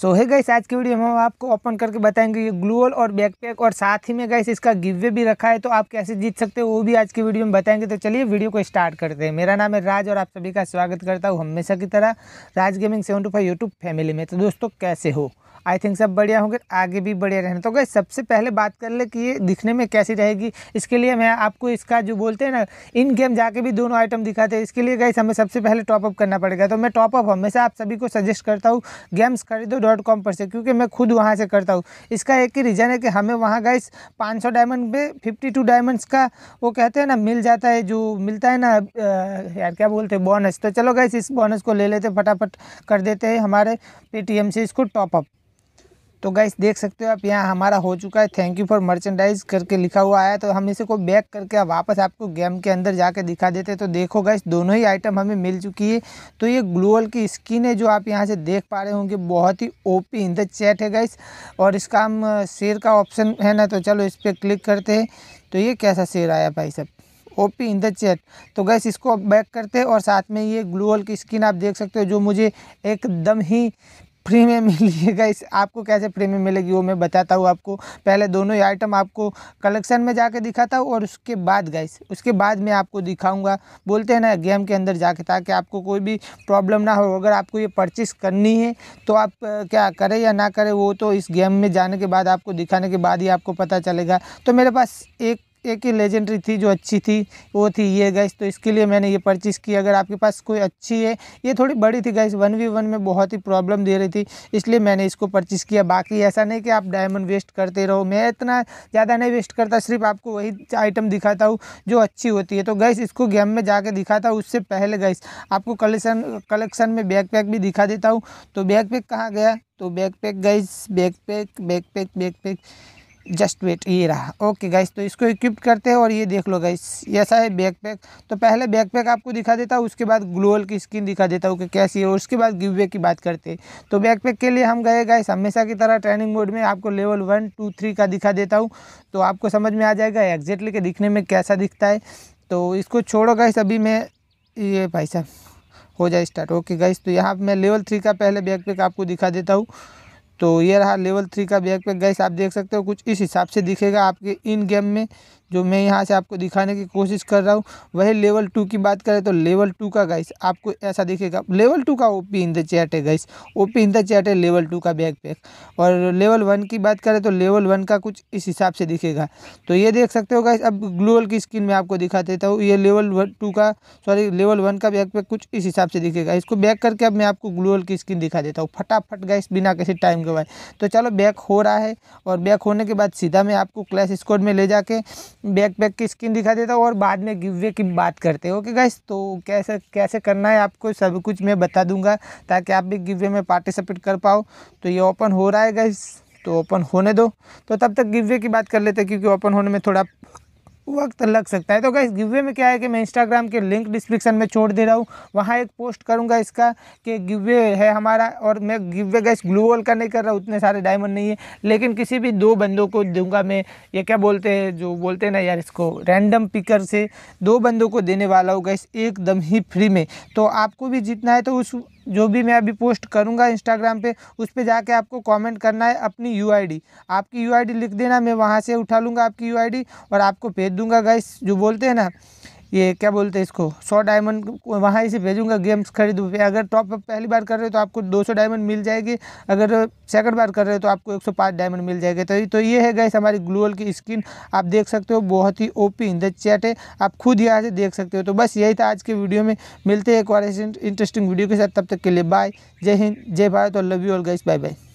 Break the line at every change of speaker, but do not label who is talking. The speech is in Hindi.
सो है गैस आज की वीडियो में हम आपको ओपन करके बताएंगे ये ग्लूअल और बैकपैक और साथ ही में गैस इसका गिवे भी रखा है तो आप कैसे जीत सकते हो वो भी आज की वीडियो में बताएंगे तो चलिए वीडियो को स्टार्ट करते हैं मेरा नाम है राज और आप सभी का स्वागत करता हूँ हमेशा की तरह Raj gaming seven two five YouTube family में तो दोस्तों कैसे हो आई थिंक सब बढ़िया होंगे आगे भी बढ़िया रहना तो गई सबसे पहले बात कर ले कि ये दिखने में कैसी रहेगी इसके लिए मैं आपको इसका जो बोलते हैं ना इन गेम जाके भी दोनों आइटम दिखाते हैं इसके लिए गई हमें सबसे पहले टॉपअप करना पड़ेगा तो मैं टॉपअप हमेशा आप सभी को सजेस्ट करता हूँ गेम्स खरीदो डॉट कॉम पर से क्योंकि मैं खुद वहाँ से करता हूँ इसका एक ही रीज़न है कि हमें वहाँ गई पाँच सौ डायमंड पे फिफ्टी टू डायमंड्स का वो कहते हैं ना मिल जाता है जो मिलता है ना यार क्या बोलते हैं बोनस तो चलो गैस इस बोनस को ले लेते फटाफट कर देते हैं हमारे पेटीएम से इसको टॉपअप तो गाइस देख सकते हो आप यहाँ हमारा हो चुका है थैंक यू फॉर मर्चेंडाइज करके लिखा हुआ आया तो हम इसे को बैक करके वापस आपको गेम के अंदर जाके दिखा देते तो देखो गाइस दोनों ही आइटम हमें मिल चुकी है तो ये ग्लोअल की स्किन है जो आप यहाँ से देख पा रहे होंगे बहुत ही ओपी इन द चैट है गाइस और इसका हम शेर का ऑप्शन है ना तो चलो इस पर क्लिक करते हैं तो ये कैसा शेर आया भाई साहब ओपी इन द चैट तो गैस इसको बैक करते हैं और साथ में ये ग्लूअल की स्किन आप देख सकते हो जो मुझे एकदम ही फ्री में मिलेगा इस आपको कैसे फ्री में मिलेगी वो मैं बताता हूँ आपको पहले दोनों ही आइटम आपको कलेक्शन में जाके दिखाता हूँ और उसके बाद गाइस उसके बाद मैं आपको दिखाऊंगा बोलते हैं ना गेम के अंदर जाके ताकि आपको कोई भी प्रॉब्लम ना हो अगर आपको ये परचेस करनी है तो आप क्या करें या ना करें वो तो इस गेम में जाने के बाद आपको दिखाने के बाद ही आपको पता चलेगा तो मेरे पास एक एक ही लेजेंडरी थी जो अच्छी थी वो थी ये गैस तो इसके लिए मैंने ये परचेज़ की अगर आपके पास कोई अच्छी है ये थोड़ी बड़ी थी गैस वन वी वन में बहुत ही प्रॉब्लम दे रही थी इसलिए मैंने इसको परचेज़ किया बाकी ऐसा नहीं कि आप डायमंड वेस्ट करते रहो मैं इतना ज़्यादा नहीं वेस्ट करता सिर्फ आपको वही आइटम दिखाता हूँ जो अच्छी होती है तो गैस इसको गेम में जाके दिखाता हूँ उससे पहले गैस आपको कलेक्शन कलेक्शन में पैक भी दिखा देता हूँ तो पैक कहाँ गया तो backpack guys pack backpack just wait ये रहा ओके गाइस तो इसको इक्विप करते हैं और ये देख लो गाइस ऐसा है बैक पैक तो पहले बैक पैक आपको दिखा देता हूँ उसके बाद ग्लोअल की स्किन दिखा देता हूँ कि कैसी है उसके बाद गिवे की बात करते हैं तो बैक पैक के लिए हम गए गाइस हमेशा की तरह ट्रेनिंग मोड में आपको लेवल वन टू थ्री का दिखा देता हूँ तो आपको समझ में आ जाएगा एग्जैक्टली के दिखने में कैसा दिखता है तो इसको छोड़ो गाइस अभी मैं ये भाई साहब हो जाए स्टार्ट ओके गाइस तो यहाँ मैं लेवल थ्री का पहले बैक पैक आपको दिखा देता हूँ तो ये रहा लेवल थ्री का बैकपैक गैस आप देख सकते हो कुछ इस हिसाब से दिखेगा आपके इन गेम में जो मैं यहाँ से आपको दिखाने की कोशिश कर रहा हूँ वही लेवल टू की बात करें तो लेवल टू का गाइस आपको ऐसा दिखेगा लेवल टू का ओपी इन द चैट है guys OP in the chat है लेवल टू का बैकपैक और लेवल वन की बात करें तो लेवल वन का कुछ इस हिसाब से दिखेगा तो ये देख सकते हो गाइस अब ग्लोअल की स्किन में आपको दिखा देता हूँ ये लेवल वन टू का सॉरी लेवल वन का बैकपैक कुछ इस हिसाब से दिखेगा इसको बैक करके अब मैं आपको ग्लोअल की स्क्रीन दिखा देता हूँ फटाफट गाइस बिना किसी टाइम गवाए तो चलो बैक हो रहा है और बैक होने के बाद सीधा मैं आपको क्लैश स्कोर में ले जाके बैक पैक की स्किन दिखा देता हूँ और बाद में गिवे की बात करते हैं ओके गाइस तो कैसे कैसे करना है आपको सब कुछ मैं बता दूंगा ताकि आप भी गिवे में पार्टिसिपेट कर पाओ तो ये ओपन हो रहा है गाइस तो ओपन होने दो तो तब तक गिवे की बात कर लेते हैं क्योंकि ओपन होने में थोड़ा वक्त लग सकता है तो गाइस गिवे में क्या है कि मैं इंस्टाग्राम के लिंक डिस्क्रिप्शन में छोड़ दे रहा हूँ वहाँ एक पोस्ट करूँगा इसका कि गिवे है हमारा और मैं गिवे गाइस वॉल का नहीं कर रहा उतने सारे डायमंड नहीं है लेकिन किसी भी दो बंदों को दूंगा मैं ये क्या बोलते हैं जो बोलते हैं ना यार इसको रैंडम पिकर से दो बंदों को देने वाला हूँ गाइस एकदम ही फ्री में तो आपको भी जितना है तो उस जो भी मैं अभी पोस्ट करूँगा इंस्टाग्राम पे उस पर जाके आपको कमेंट करना है अपनी यूआईडी आपकी यूआईडी लिख देना मैं वहाँ से उठा लूँगा आपकी यूआईडी और आपको भेज दूँगा गाइस जो बोलते हैं ना ये क्या बोलते हैं इसको सौ डायमंड वहाँ ही से भेजूंगा गेम्स खरीदूँ पे अगर टॉप तो अप पहली बार कर रहे हो तो आपको दो सौ डायमंड मिल जाएगी अगर सेकंड बार कर रहे हो तो आपको एक सौ पाँच डायमंड मिल जाएगा तो तो ये है गैस हमारी ग्लोअल की स्किन आप देख सकते हो बहुत ही ओपी इन द चैट है आप खुद यहाँ से देख सकते हो तो बस यही था आज के वीडियो में मिलते हैं एक और इंटरेस्टिंग वीडियो के साथ तब तक के लिए बाय जय हिंद जय भारत और love you all guys bye bye